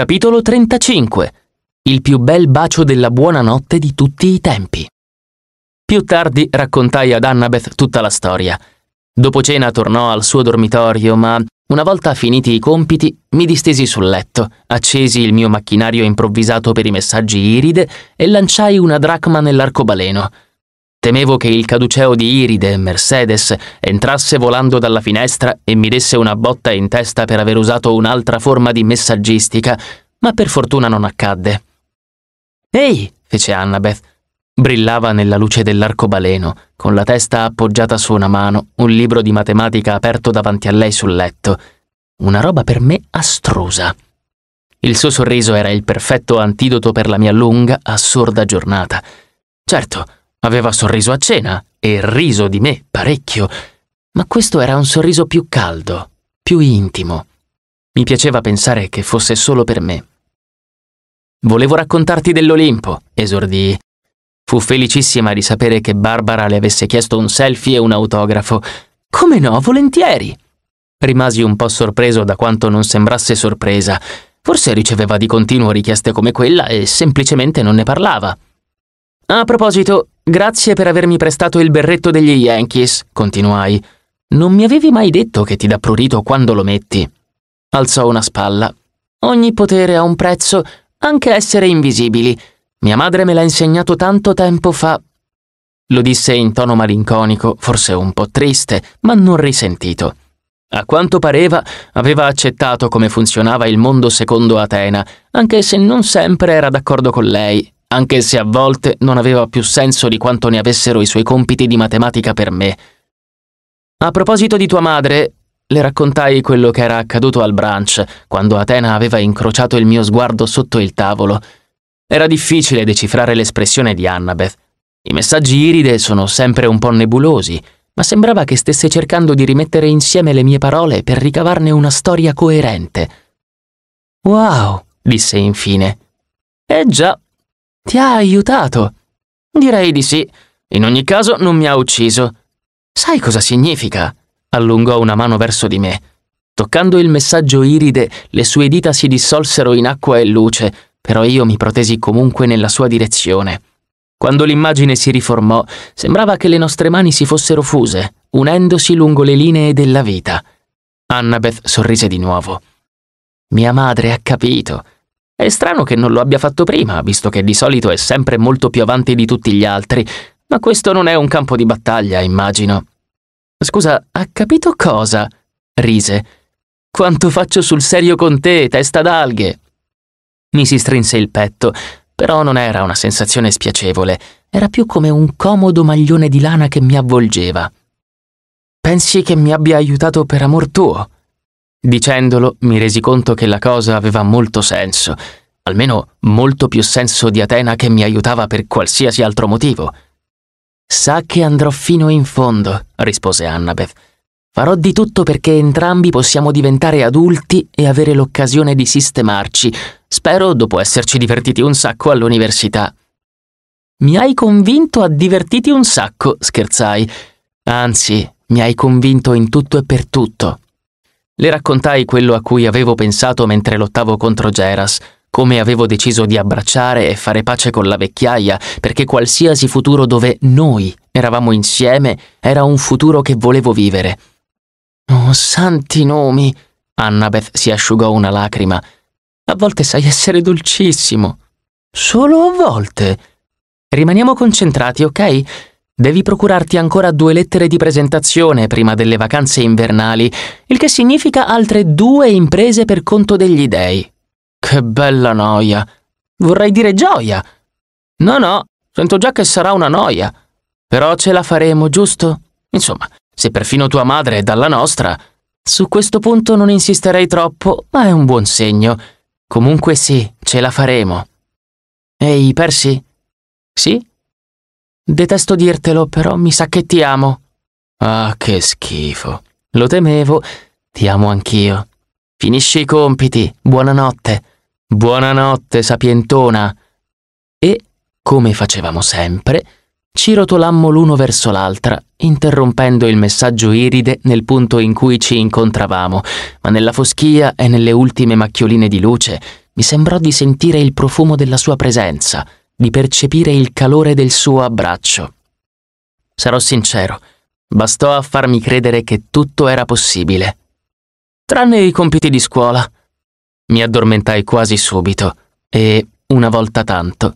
Capitolo 35 Il più bel bacio della buonanotte di tutti i tempi. Più tardi raccontai ad Annabeth tutta la storia. Dopo cena tornò al suo dormitorio, ma una volta finiti i compiti mi distesi sul letto, accesi il mio macchinario improvvisato per i messaggi iride e lanciai una dracma nell'arcobaleno. Temevo che il caduceo di Iride, Mercedes, entrasse volando dalla finestra e mi desse una botta in testa per aver usato un'altra forma di messaggistica, ma per fortuna non accadde. Ehi, fece Annabeth. Brillava nella luce dell'arcobaleno, con la testa appoggiata su una mano, un libro di matematica aperto davanti a lei sul letto. Una roba per me astrusa. Il suo sorriso era il perfetto antidoto per la mia lunga, assurda giornata. Certo, Aveva sorriso a cena e riso di me parecchio, ma questo era un sorriso più caldo, più intimo. Mi piaceva pensare che fosse solo per me. Volevo raccontarti dell'Olimpo, esordii. Fu felicissima di sapere che Barbara le avesse chiesto un selfie e un autografo. Come no, volentieri. Rimasi un po' sorpreso da quanto non sembrasse sorpresa. Forse riceveva di continuo richieste come quella e semplicemente non ne parlava. A proposito, Grazie per avermi prestato il berretto degli Yankees, continuai. Non mi avevi mai detto che ti dà prurito quando lo metti. Alzò una spalla. Ogni potere ha un prezzo, anche essere invisibili. Mia madre me l'ha insegnato tanto tempo fa. Lo disse in tono malinconico, forse un po' triste, ma non risentito. A quanto pareva, aveva accettato come funzionava il mondo secondo Atena, anche se non sempre era d'accordo con lei anche se a volte non aveva più senso di quanto ne avessero i suoi compiti di matematica per me. A proposito di tua madre, le raccontai quello che era accaduto al branch, quando Atena aveva incrociato il mio sguardo sotto il tavolo. Era difficile decifrare l'espressione di Annabeth. I messaggi iride sono sempre un po' nebulosi, ma sembrava che stesse cercando di rimettere insieme le mie parole per ricavarne una storia coerente. Wow, disse infine. Eh già, ti ha aiutato? Direi di sì. In ogni caso non mi ha ucciso. Sai cosa significa? Allungò una mano verso di me. Toccando il messaggio iride, le sue dita si dissolsero in acqua e luce, però io mi protesi comunque nella sua direzione. Quando l'immagine si riformò, sembrava che le nostre mani si fossero fuse, unendosi lungo le linee della vita. Annabeth sorrise di nuovo. Mia madre ha capito, è strano che non lo abbia fatto prima, visto che di solito è sempre molto più avanti di tutti gli altri, ma questo non è un campo di battaglia, immagino. Scusa, ha capito cosa? rise. Quanto faccio sul serio con te, testa d'alghe? Mi si strinse il petto, però non era una sensazione spiacevole, era più come un comodo maglione di lana che mi avvolgeva. Pensi che mi abbia aiutato per amor tuo? Dicendolo mi resi conto che la cosa aveva molto senso, almeno molto più senso di Atena che mi aiutava per qualsiasi altro motivo. Sa che andrò fino in fondo, rispose Annabeth. Farò di tutto perché entrambi possiamo diventare adulti e avere l'occasione di sistemarci. Spero dopo esserci divertiti un sacco all'università. Mi hai convinto a divertiti un sacco, scherzai. Anzi, mi hai convinto in tutto e per tutto. Le raccontai quello a cui avevo pensato mentre lottavo contro Geras, come avevo deciso di abbracciare e fare pace con la vecchiaia, perché qualsiasi futuro dove noi eravamo insieme era un futuro che volevo vivere. Oh, santi nomi! Annabeth si asciugò una lacrima. A volte sai essere dolcissimo. Solo a volte. Rimaniamo concentrati, ok? Devi procurarti ancora due lettere di presentazione prima delle vacanze invernali, il che significa altre due imprese per conto degli dei. Che bella noia. Vorrei dire gioia. No, no, sento già che sarà una noia. Però ce la faremo, giusto? Insomma, se perfino tua madre è dalla nostra, su questo punto non insisterei troppo, ma è un buon segno. Comunque sì, ce la faremo. Ehi, Persi? Sì? Detesto dirtelo, però mi sa che ti amo. Ah, che schifo. Lo temevo. Ti amo anch'io. Finisci i compiti. Buonanotte. Buonanotte, sapientona. E, come facevamo sempre, ci rotolammo l'uno verso l'altra, interrompendo il messaggio iride nel punto in cui ci incontravamo, ma nella foschia e nelle ultime macchioline di luce mi sembrò di sentire il profumo della sua presenza di percepire il calore del suo abbraccio. Sarò sincero, bastò a farmi credere che tutto era possibile. Tranne i compiti di scuola. Mi addormentai quasi subito e, una volta tanto,